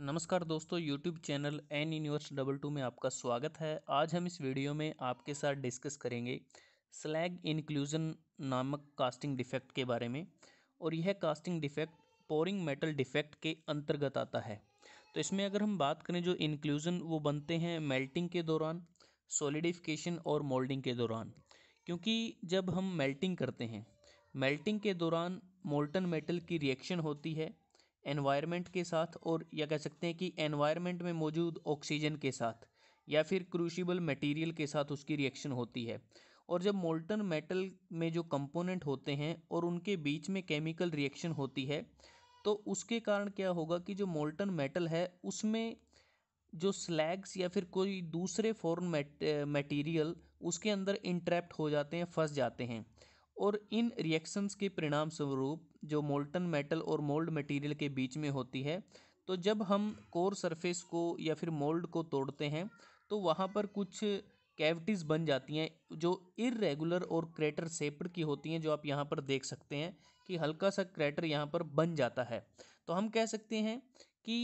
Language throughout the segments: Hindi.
नमस्कार दोस्तों YouTube channel N universe double two में आपका स्वागत है आज हम इस वीडियो में आपके साथ डिस्कस करेंगे स्लैग इंक्लूजन नामक कास्टिंग डिफेक्ट के बारे में और यह casting defect pouring metal defect के अंतर्गत आता है तो इसमें अगर हम बात करें जो इनक्लूजन वो बनते हैं मेल्टिंग के दौरान सोलिडिफिकेशन और मोल्डिंग के दौरान क्योंकि जब हम मेल्टिंग करते हैं मेल्टिंग के दौरान मोल्टन मेटल की रिएक्शन होती है एनवायरनमेंट के साथ और या कह सकते हैं कि एनवायरनमेंट में मौजूद ऑक्सीजन के साथ या फिर क्रूशिबल मटेरियल के साथ उसकी रिएक्शन होती है और जब मोल्टन मेटल में जो कंपोनेंट होते हैं और उनके बीच में केमिकल रिएक्शन होती है तो उसके कारण क्या होगा कि जो मोल्टन मेटल है उसमें जो स्लैग्स या फिर कोई दूसरे फॉरन मेटीरियल उसके अंदर इंट्रैप्ट हो जाते हैं फंस जाते हैं और इन रिएक्शंस के परिणाम स्वरूप जो मोल्टन मेटल और मोल्ड मटेरियल के बीच में होती है तो जब हम कोर सरफेस को या फिर मोल्ड को तोड़ते हैं तो वहाँ पर कुछ कैविटीज़ बन जाती हैं जो इरेगुलर और क्रेटर सेप्ड की होती हैं जो आप यहाँ पर देख सकते हैं कि हल्का सा क्रेटर यहाँ पर बन जाता है तो हम कह सकते हैं कि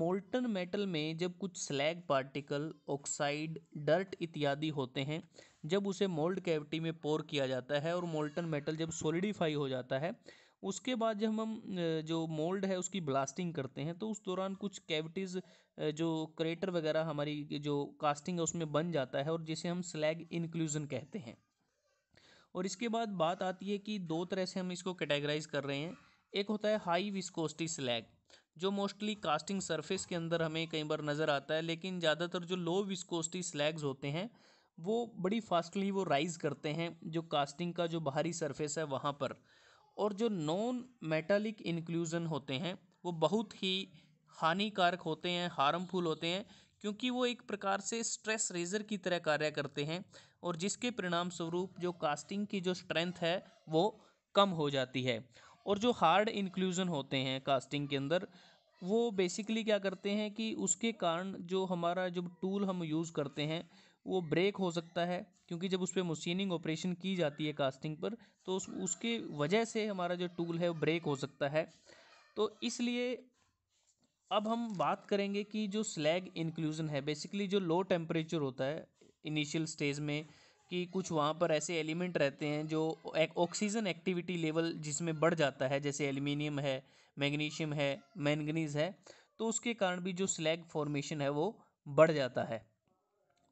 मोल्टन मेटल में जब कुछ स्लैग पार्टिकल ऑक्साइड डर्ट इत्यादि होते हैं जब उसे मोल्ड कैविटी में पोर किया जाता है और मोल्टन मेटल जब सोलिडिफाई हो जाता है उसके बाद जब हम जो मोल्ड है उसकी ब्लास्टिंग करते हैं तो उस दौरान कुछ कैविटीज़ जो क्रेटर वगैरह हमारी जो कास्टिंग है उसमें बन जाता है और जिसे हम स्लैग इंक्लूजन कहते हैं और इसके बाद बात आती है कि दो तरह से हम इसको कैटेगराइज कर रहे हैं एक होता है हाई विस्कोस्टी स्लैग जो मोस्टली कास्टिंग सरफेस के अंदर हमें कई बार नज़र आता है लेकिन ज़्यादातर जो लो विस्कोस्टी स्लैग्स होते हैं वो बड़ी फास्टली वो राइज़ करते हैं जो कास्टिंग का जो बाहरी सरफेस है वहाँ पर और जो नॉन मेटालिक इंक्लूज़न होते हैं वो बहुत ही हानिकारक होते हैं हार्मफुल होते हैं क्योंकि वो एक प्रकार से स्ट्रेस रेजर की तरह कार्य करते हैं और जिसके परिणाम स्वरूप जो कास्टिंग की जो स्ट्रेंथ है वो कम हो जाती है और जो हार्ड इंक्लूज़न होते हैं कास्टिंग के अंदर वो बेसिकली क्या करते हैं कि उसके कारण जो हमारा जो टूल हम यूज़ करते हैं वो ब्रेक हो सकता है क्योंकि जब उस पर मशीनिंग ऑपरेशन की जाती है कास्टिंग पर तो उस उसके वजह से हमारा जो टूल है वो ब्रेक हो सकता है तो इसलिए अब हम बात करेंगे कि जो स्लैग इंक्लूज़न है बेसिकली जो लो टेम्परेचर होता है इनिशियल स्टेज में कि कुछ वहाँ पर ऐसे एलिमेंट रहते हैं जो ऑक्सीजन एक्टिविटी लेवल जिसमें बढ़ जाता है जैसे एल्यूमिनियम है मैग्नीशियम है मैंगनीज है तो उसके कारण भी जो स्लैग फॉर्मेशन है वो बढ़ जाता है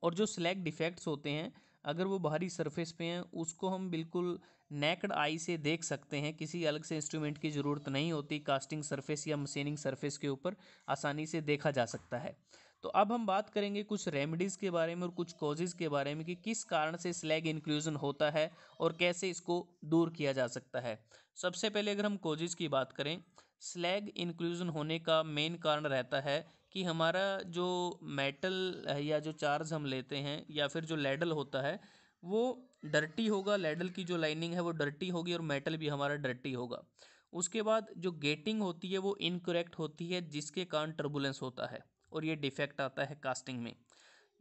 और जो स्लैग डिफेक्ट्स होते हैं अगर वो बाहरी सरफेस पे हैं उसको हम बिल्कुल नेकड आई से देख सकते हैं किसी अलग से इंस्ट्रूमेंट की ज़रूरत नहीं होती कास्टिंग सरफेस या मशीनिंग सरफेस के ऊपर आसानी से देखा जा सकता है तो अब हम बात करेंगे कुछ रेमेडीज़ के बारे में और कुछ कॉजेज़ के बारे में कि किस कारण से स्लैग इंक्लूजन होता है और कैसे इसको दूर किया जा सकता है सबसे पहले अगर हम कॉजेज़ की बात करें स्लैग इंक्लूजन होने का मेन कारण रहता है कि हमारा जो मेटल या जो चार्ज हम लेते हैं या फिर जो लेडल होता है वो डर्टी होगा लेडल की जो लाइनिंग है वो डर्टी होगी और मेटल भी हमारा डर्टी होगा उसके बाद जो गेटिंग होती है वो इनकरेक्ट होती है जिसके कारण टर्बुलेंस होता है और ये डिफेक्ट आता है कास्टिंग में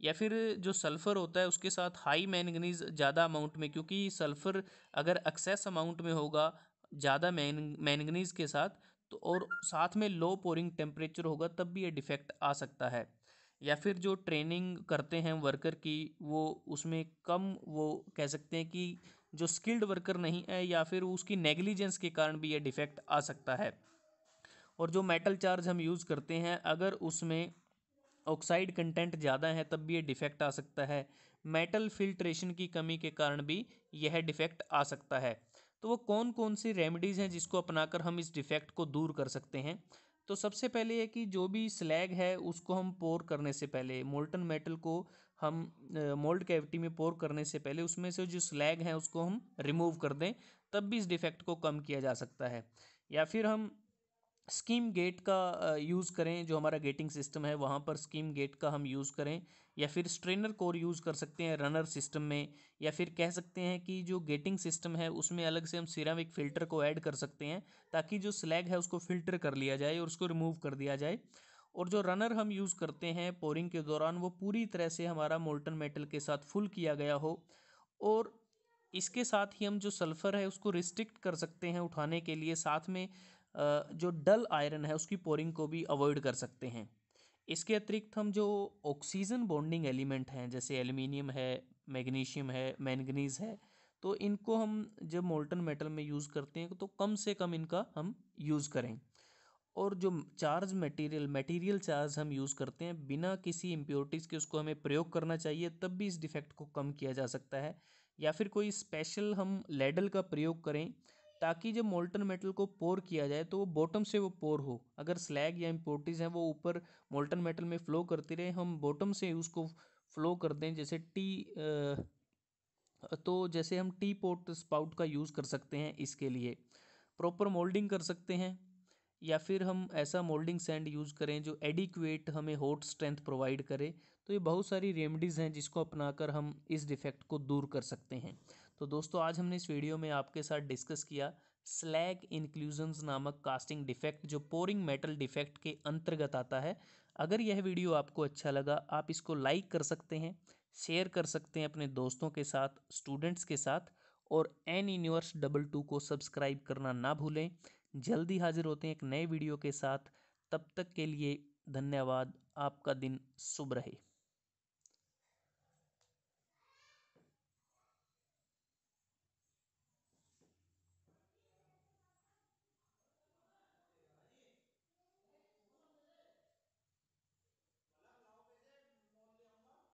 या फिर जो सल्फ़र होता है उसके साथ हाई मैंगनीज ज़्यादा अमाउंट में क्योंकि सल्फ़र अगर एक्सेस अमाउंट में होगा ज़्यादा मैंगनीज के साथ तो और साथ में लो पोरिंग टेम्परेचर होगा तब भी ये डिफेक्ट आ सकता है या फिर जो ट्रेनिंग करते हैं वर्कर की वो उसमें कम वो कह सकते हैं कि जो स्किल्ड वर्कर नहीं है या फिर उसकी नेग्लिजेंस के कारण भी ये डिफेक्ट आ सकता है और जो मेटल चार्ज हम यूज़ करते हैं अगर उसमें ऑक्साइड कंटेंट ज़्यादा है तब भी ये डिफेक्ट आ सकता है मेटल फिल्ट्रेशन की कमी के कारण भी यह डिफेक्ट आ सकता है तो वो कौन कौन सी रेमेडीज़ हैं जिसको अपनाकर हम इस डिफेक्ट को दूर कर सकते हैं तो सबसे पहले है कि जो भी स्लैग है उसको हम पोर करने से पहले मोल्टन मेटल को हम मोल्ड कैविटी में पोर करने से पहले उसमें से जो स्लैग है उसको हम रिमूव कर दें तब भी इस डिफेक्ट को कम किया जा सकता है या फिर हम स्कीम गेट का यूज़ करें जो हमारा गेटिंग सिस्टम है वहाँ पर स्कीम गेट का हम यूज़ करें या फिर स्ट्रेनर कोर यूज़ कर सकते हैं रनर सिस्टम में या फिर कह सकते हैं कि जो गेटिंग सिस्टम है उसमें अलग से हम सिरामिक फ़िल्टर को ऐड कर सकते हैं ताकि जो स्लैग है उसको फ़िल्टर कर लिया जाए और उसको रिमूव कर दिया जाए और जो रनर हम यूज़ करते हैं पोरिंग के दौरान वो पूरी तरह से हमारा मोल्टन मेटल के साथ फुल किया गया हो और इसके साथ ही हम जो सल्फ़र है उसको रिस्ट्रिक्ट कर सकते हैं उठाने के लिए साथ में जो डल आयरन है उसकी पोरिंग को भी अवॉइड कर सकते हैं इसके अतिरिक्त हम जो ऑक्सीजन बॉन्डिंग एलिमेंट हैं जैसे एल्यूमिनियम है मैग्नीशियम है मैंगनीज है तो इनको हम जब मोल्टन मेटल में यूज़ करते हैं तो कम से कम इनका हम यूज़ करें और जो चार्ज मटेरियल मटेरियल चार्ज हम यूज़ करते हैं बिना किसी इम्प्योरिटीज़ के उसको हमें प्रयोग करना चाहिए तब भी इस डिफेक्ट को कम किया जा सकता है या फिर कोई स्पेशल हम लेडल का प्रयोग करें ताकि जब मोल्टन मेटल को पोर किया जाए तो वो बॉटम से वो पोर हो अगर स्लैग या इम्पोर्टिज हैं वो ऊपर मोल्टन मेटल में फ़्लो करती रहे हम बॉटम से उसको फ़्लो कर दें जैसे टी तो जैसे हम टी पोर्ट स्पाउट का यूज़ कर सकते हैं इसके लिए प्रॉपर मोल्डिंग कर सकते हैं या फिर हम ऐसा मोल्डिंग सैंड यूज़ करें जो एडिक्वेट हमें हॉट स्ट्रेंथ प्रोवाइड करे तो ये बहुत सारी रेमडीज़ हैं जिसको अपनाकर हम इस डिफेक्ट को दूर कर सकते हैं तो दोस्तों आज हमने इस वीडियो में आपके साथ डिस्कस किया स्लैग इंक्लूजन्स नामक कास्टिंग डिफेक्ट जो पोरिंग मेटल डिफेक्ट के अंतर्गत आता है अगर यह वीडियो आपको अच्छा लगा आप इसको लाइक कर सकते हैं शेयर कर सकते हैं अपने दोस्तों के साथ स्टूडेंट्स के साथ और एन यूनिवर्स डबल टू को सब्सक्राइब करना ना भूलें जल्दी हाजिर होते हैं एक नए वीडियो के साथ तब तक के लिए धन्यवाद आपका दिन शुभ रहे